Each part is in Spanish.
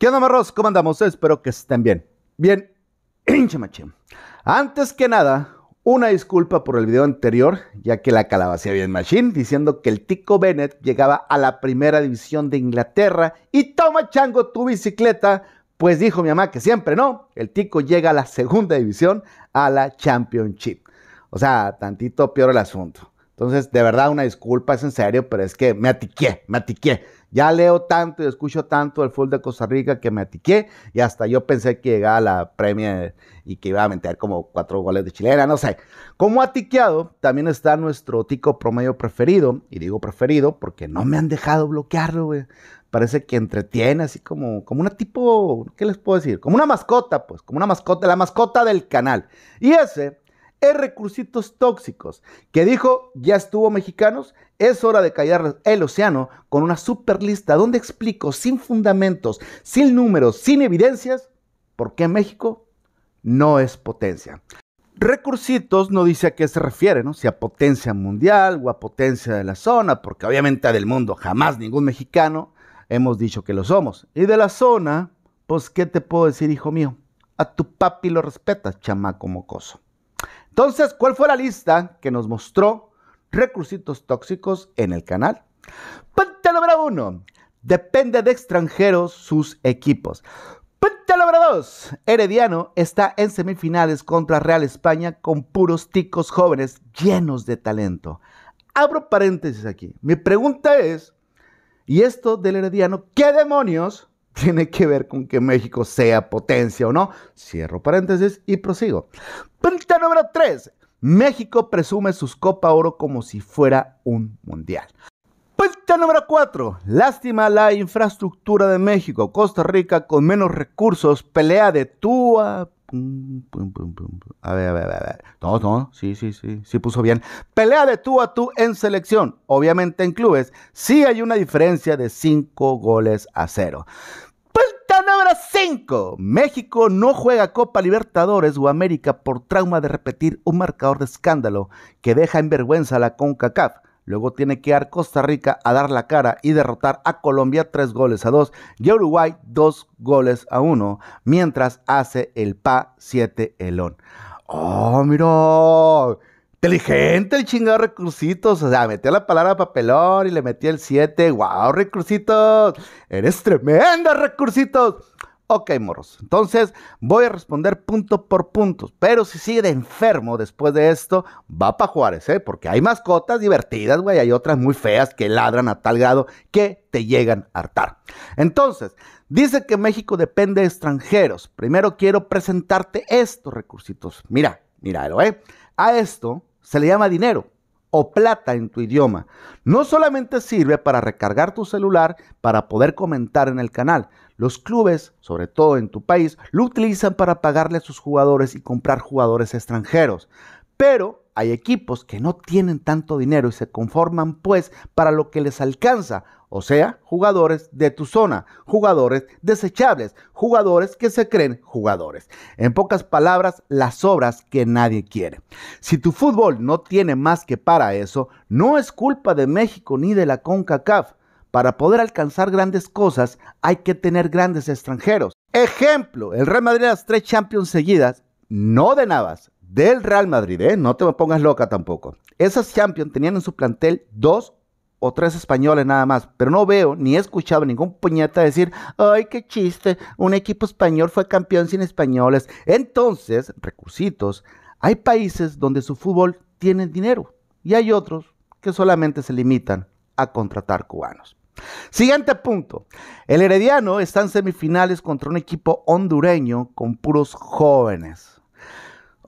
¿Qué onda, marros? ¿Cómo andamos? Espero que estén bien. Bien, Antes que nada, una disculpa por el video anterior, ya que la calabacía bien machine, diciendo que el Tico Bennett llegaba a la primera división de Inglaterra y toma chango tu bicicleta, pues dijo mi mamá que siempre no, el Tico llega a la segunda división, a la Championship. O sea, tantito peor el asunto. Entonces, de verdad, una disculpa, es en serio, pero es que me atiqué, me atiqué. Ya leo tanto y escucho tanto el full de Costa Rica que me atiqué y hasta yo pensé que llegaba la premia y que iba a meter como cuatro goles de chilena, no sé. Como atiqueado, también está nuestro tico promedio preferido, y digo preferido porque no me han dejado bloquearlo, güey. Parece que entretiene así como, como una tipo, ¿qué les puedo decir? Como una mascota, pues, como una mascota, la mascota del canal. Y ese es recursitos tóxicos, que dijo, ya estuvo mexicanos, es hora de callar el océano con una super lista donde explico sin fundamentos, sin números, sin evidencias, por qué México no es potencia. Recursitos no dice a qué se refiere, ¿no? Si a potencia mundial o a potencia de la zona, porque obviamente del mundo jamás ningún mexicano hemos dicho que lo somos. Y de la zona, pues, ¿qué te puedo decir, hijo mío? A tu papi lo respetas, chamaco mocoso. Entonces, ¿cuál fue la lista que nos mostró recursitos tóxicos en el canal? Punto número uno, depende de extranjeros sus equipos. Punto número dos: Herediano está en semifinales contra Real España con puros ticos jóvenes llenos de talento. Abro paréntesis aquí. Mi pregunta es, ¿y esto del Herediano? ¿Qué demonios tiene que ver con que México sea potencia o no. Cierro paréntesis y prosigo. Punta número 3. México presume sus Copa Oro como si fuera un mundial. Punta número 4. Lástima la infraestructura de México. Costa Rica con menos recursos pelea de tú a... A ver, a ver, a ver. No, no, sí, sí, sí, sí puso bien. Pelea de tú a tú en selección. Obviamente en clubes sí hay una diferencia de 5 goles a 0. 5. México no juega Copa Libertadores o América por trauma de repetir un marcador de escándalo que deja en vergüenza a la CONCACAF. Luego tiene que dar Costa Rica a dar la cara y derrotar a Colombia 3 goles a 2 y a Uruguay 2 goles a 1, mientras hace el PA 7 elón. ¡Oh, miró inteligente el chingado recursitos. O sea, metió la palabra papelón y le metí el 7. ¡Wow, recursitos! ¡Eres tremendo, recursitos! Ok, morros. Entonces voy a responder punto por punto. Pero si sigue de enfermo después de esto, va para Juárez, ¿eh? Porque hay mascotas divertidas, güey. Hay otras muy feas que ladran a tal grado que te llegan a hartar. Entonces, dice que México depende de extranjeros. Primero quiero presentarte estos recursitos. Mira, míralo, ¿eh? A esto se le llama dinero o plata en tu idioma. No solamente sirve para recargar tu celular para poder comentar en el canal. Los clubes, sobre todo en tu país, lo utilizan para pagarle a sus jugadores y comprar jugadores extranjeros. Pero hay equipos que no tienen tanto dinero y se conforman pues para lo que les alcanza, o sea, jugadores de tu zona, jugadores desechables, jugadores que se creen jugadores. En pocas palabras, las obras que nadie quiere. Si tu fútbol no tiene más que para eso, no es culpa de México ni de la CONCACAF. Para poder alcanzar grandes cosas hay que tener grandes extranjeros. Ejemplo, el Real Madrid las tres Champions seguidas, no de Navas, del Real Madrid, ¿eh? no te me pongas loca tampoco. Esas Champions tenían en su plantel dos o tres españoles nada más, pero no veo ni he escuchado ningún puñeta decir, ay, qué chiste, un equipo español fue campeón sin españoles. Entonces, recursitos, hay países donde su fútbol tiene dinero y hay otros que solamente se limitan a contratar cubanos. Siguiente punto. El Herediano está en semifinales contra un equipo hondureño con puros jóvenes.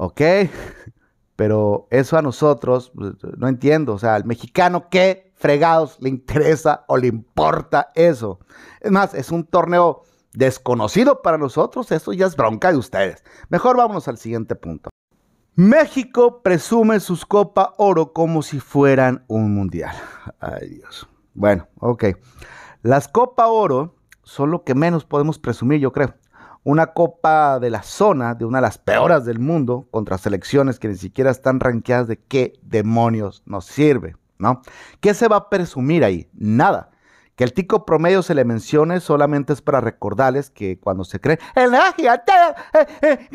¿Ok? Pero eso a nosotros pues, no entiendo. O sea, al mexicano, ¿qué fregados le interesa o le importa eso? Es más, es un torneo desconocido para nosotros. Eso ya es bronca de ustedes. Mejor vámonos al siguiente punto. México presume sus Copa Oro como si fueran un mundial. Ay Dios. Bueno, ok. Las Copa Oro son lo que menos podemos presumir, yo creo una copa de la zona, de una de las peoras del mundo, contra selecciones que ni siquiera están ranqueadas, ¿de qué demonios nos sirve? ¿No? ¿Qué se va a presumir ahí? Nada. Que el tico promedio se le mencione solamente es para recordarles que cuando se cree eh, eh, eh,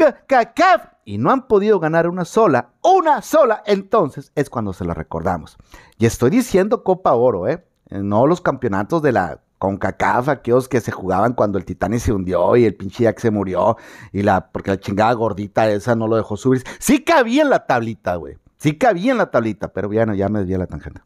y no han podido ganar una sola, una sola, entonces es cuando se la recordamos. Y estoy diciendo Copa Oro, ¿eh? No los campeonatos de la con CACAF, aquellos que se jugaban cuando el Titanic se hundió y el pinche Jack se murió, y la, porque la chingada gordita esa no lo dejó subir. Sí cabía en la tablita, güey. Sí cabía en la tablita, pero ya no, ya me desvié la tangente.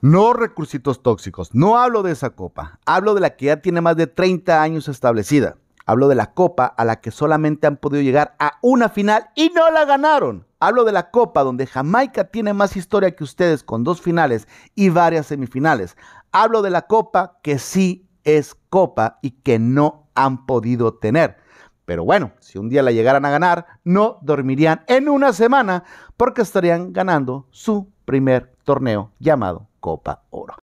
No recursitos tóxicos, no hablo de esa copa, hablo de la que ya tiene más de 30 años establecida. Hablo de la Copa a la que solamente han podido llegar a una final y no la ganaron. Hablo de la Copa donde Jamaica tiene más historia que ustedes con dos finales y varias semifinales. Hablo de la Copa que sí es Copa y que no han podido tener. Pero bueno, si un día la llegaran a ganar, no dormirían en una semana porque estarían ganando su primer torneo llamado Copa Oro.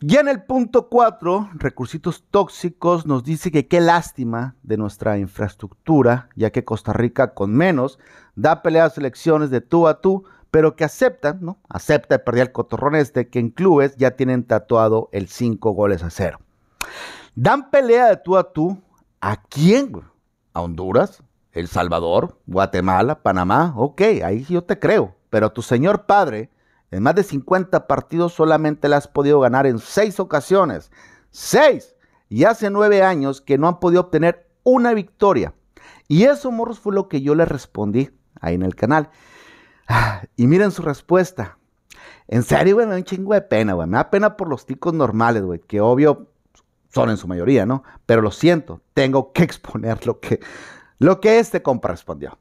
Y en el punto 4, recursitos tóxicos, nos dice que qué lástima de nuestra infraestructura, ya que Costa Rica con menos da peleas selecciones de tú a tú, pero que aceptan, ¿no? Acepta perder el cotorrón este, que en clubes ya tienen tatuado el 5 goles a 0. Dan pelea de tú a tú, ¿a quién? ¿A Honduras? ¿El Salvador? ¿Guatemala? ¿Panamá? Ok, ahí yo te creo, pero tu señor padre en más de 50 partidos solamente la has podido ganar en 6 ocasiones. ¡Seis! Y hace nueve años que no han podido obtener una victoria. Y eso, morros, fue lo que yo le respondí ahí en el canal. Y miren su respuesta. En serio, güey, me da un chingo de pena, güey. Me da pena por los ticos normales, güey, que obvio son en su mayoría, ¿no? Pero lo siento, tengo que exponer lo que, lo que este compa respondió.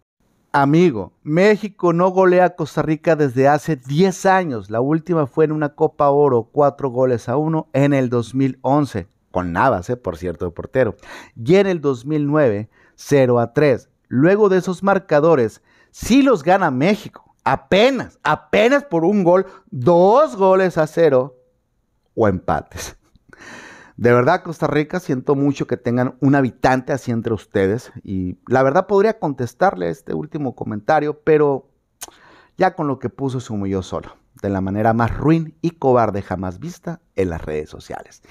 Amigo, México no golea a Costa Rica desde hace 10 años. La última fue en una Copa Oro, 4 goles a 1 en el 2011, con Navas, eh, por cierto, de portero. Y en el 2009, 0 a 3. Luego de esos marcadores, sí los gana México. Apenas, apenas por un gol, dos goles a cero o empates. De verdad, Costa Rica, siento mucho que tengan un habitante así entre ustedes. Y la verdad podría contestarle este último comentario, pero ya con lo que puso se humilló solo, de la manera más ruin y cobarde jamás vista en las redes sociales.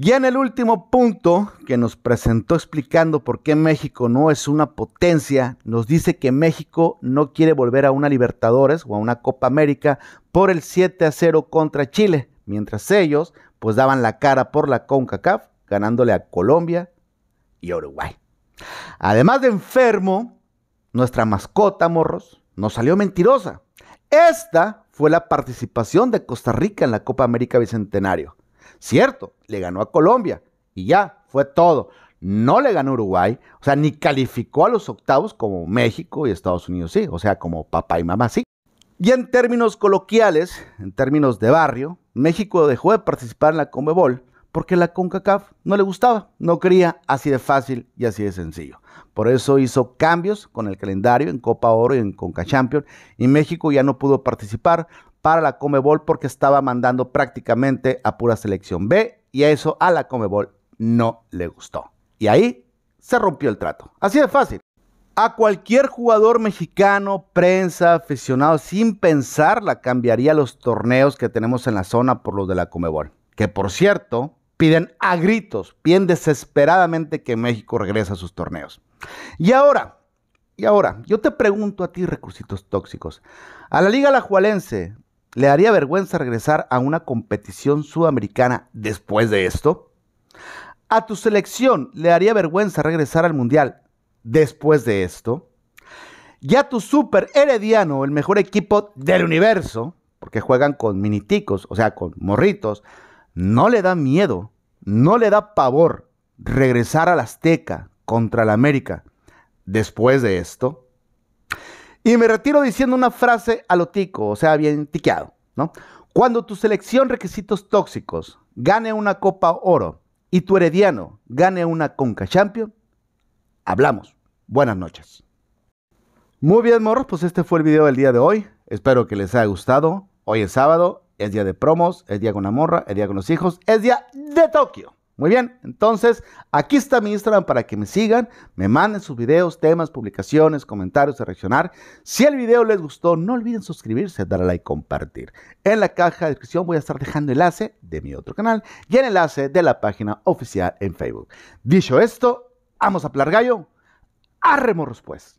Y en el último punto que nos presentó explicando por qué México no es una potencia, nos dice que México no quiere volver a una Libertadores o a una Copa América por el 7 a 0 contra Chile, mientras ellos pues daban la cara por la CONCACAF, ganándole a Colombia y Uruguay. Además de enfermo, nuestra mascota, Morros, nos salió mentirosa. Esta fue la participación de Costa Rica en la Copa América Bicentenario. Cierto, le ganó a Colombia y ya, fue todo. No le ganó Uruguay, o sea, ni calificó a los octavos como México y Estados Unidos, sí, o sea, como papá y mamá, sí. Y en términos coloquiales, en términos de barrio, México dejó de participar en la Comebol porque la CONCACAF no le gustaba, no quería así de fácil y así de sencillo. Por eso hizo cambios con el calendario en Copa Oro y en Conca Champions y México ya no pudo participar para la Comebol porque estaba mandando prácticamente a pura selección B y a eso a la Comebol no le gustó. Y ahí se rompió el trato. Así de fácil a cualquier jugador mexicano, prensa, aficionado, sin pensar, la cambiaría los torneos que tenemos en la zona por los de la Comebol. Que por cierto, piden a gritos, piden desesperadamente que México regrese a sus torneos. Y ahora, y ahora, yo te pregunto a ti, recursitos tóxicos, a la Liga Lajualense ¿le haría vergüenza regresar a una competición sudamericana después de esto? ¿A tu selección le haría vergüenza regresar al Mundial después de esto. Ya tu super herediano, el mejor equipo del universo, porque juegan con miniticos, o sea, con morritos, no le da miedo, no le da pavor regresar a la Azteca contra el América después de esto. Y me retiro diciendo una frase a lo tico, o sea, bien tiqueado, ¿no? Cuando tu selección requisitos tóxicos gane una Copa Oro y tu herediano gane una Conca Champion, hablamos. Buenas noches. Muy bien, morros, pues este fue el video del día de hoy. Espero que les haya gustado. Hoy es sábado, es día de promos, es día con la morra, es día con los hijos, es día de Tokio. Muy bien, entonces aquí está mi Instagram para que me sigan, me manden sus videos, temas, publicaciones, comentarios a reaccionar. Si el video les gustó, no olviden suscribirse, darle like, compartir. En la caja de descripción voy a estar dejando el enlace de mi otro canal y el enlace de la página oficial en Facebook. Dicho esto, vamos a gallo. Arremoros pues.